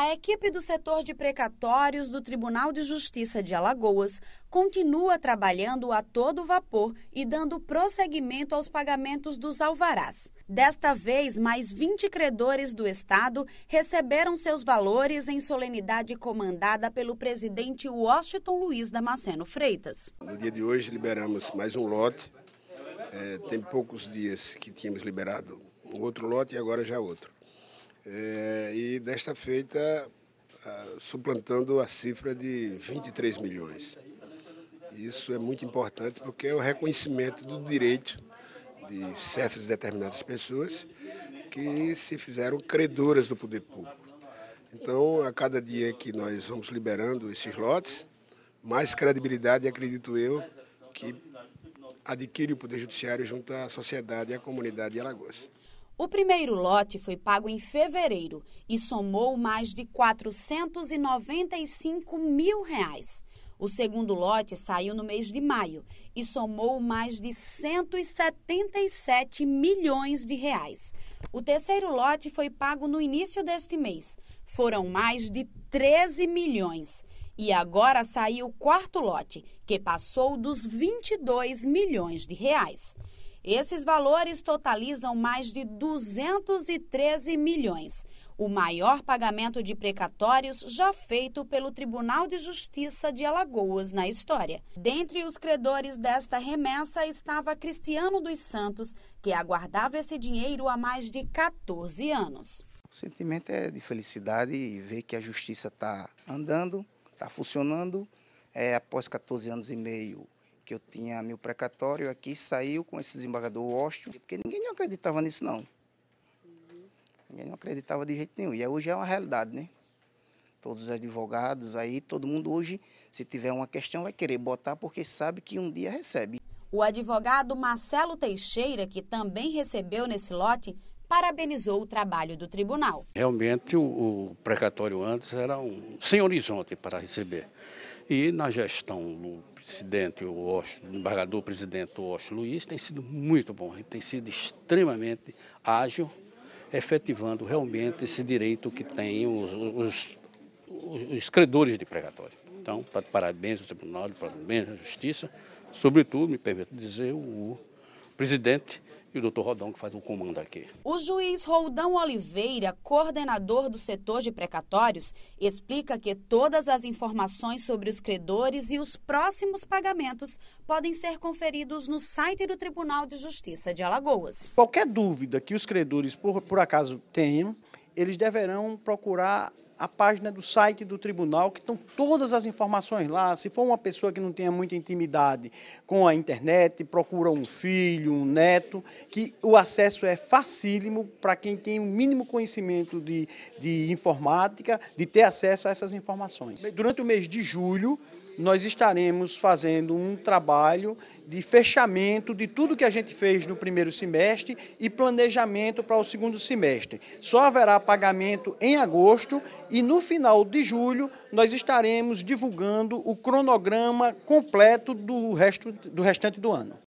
A equipe do setor de precatórios do Tribunal de Justiça de Alagoas continua trabalhando a todo vapor e dando prosseguimento aos pagamentos dos alvarás. Desta vez, mais 20 credores do Estado receberam seus valores em solenidade comandada pelo presidente Washington Luiz Damasceno Freitas. No dia de hoje, liberamos mais um lote. É, tem poucos dias que tínhamos liberado um outro lote e agora já é outro. É, e desta feita ah, suplantando a cifra de 23 milhões. Isso é muito importante porque é o reconhecimento do direito de certas determinadas pessoas que se fizeram credoras do poder público. Então, a cada dia que nós vamos liberando esses lotes, mais credibilidade, acredito eu, que adquire o Poder Judiciário junto à sociedade e à comunidade de Alagoas. O primeiro lote foi pago em fevereiro e somou mais de 495 mil reais. O segundo lote saiu no mês de maio e somou mais de 177 milhões de reais. O terceiro lote foi pago no início deste mês. Foram mais de 13 milhões. E agora saiu o quarto lote, que passou dos 22 milhões de reais. Esses valores totalizam mais de 213 milhões, o maior pagamento de precatórios já feito pelo Tribunal de Justiça de Alagoas na história. Dentre os credores desta remessa estava Cristiano dos Santos, que aguardava esse dinheiro há mais de 14 anos. O sentimento é de felicidade e ver que a justiça está andando, está funcionando. É, após 14 anos e meio, que eu tinha meu precatório aqui, saiu com esse desembargador Washington, porque ninguém não acreditava nisso, não. Ninguém não acreditava de jeito nenhum. E hoje é uma realidade, né? Todos os advogados aí, todo mundo hoje, se tiver uma questão, vai querer botar porque sabe que um dia recebe. O advogado Marcelo Teixeira, que também recebeu nesse lote, parabenizou o trabalho do tribunal. Realmente, o, o precatório antes era um sem horizonte para receber. E na gestão do presidente, o embargador presidente Ocho Luiz, tem sido muito bom, ele tem sido extremamente ágil, efetivando realmente esse direito que tem os, os, os, os credores de pregatório. Então, parabéns ao tribunal, parabéns à justiça, sobretudo, me permito dizer, o presidente e o doutor Rodão que faz o comando aqui. O juiz Roldão Oliveira, coordenador do setor de precatórios, explica que todas as informações sobre os credores e os próximos pagamentos podem ser conferidos no site do Tribunal de Justiça de Alagoas. Qualquer dúvida que os credores por, por acaso tenham, eles deverão procurar a página do site do tribunal, que estão todas as informações lá. Se for uma pessoa que não tenha muita intimidade com a internet, procura um filho, um neto, que o acesso é facílimo para quem tem o um mínimo conhecimento de, de informática, de ter acesso a essas informações. Durante o mês de julho, nós estaremos fazendo um trabalho de fechamento de tudo que a gente fez no primeiro semestre e planejamento para o segundo semestre. Só haverá pagamento em agosto e no final de julho nós estaremos divulgando o cronograma completo do, resto, do restante do ano.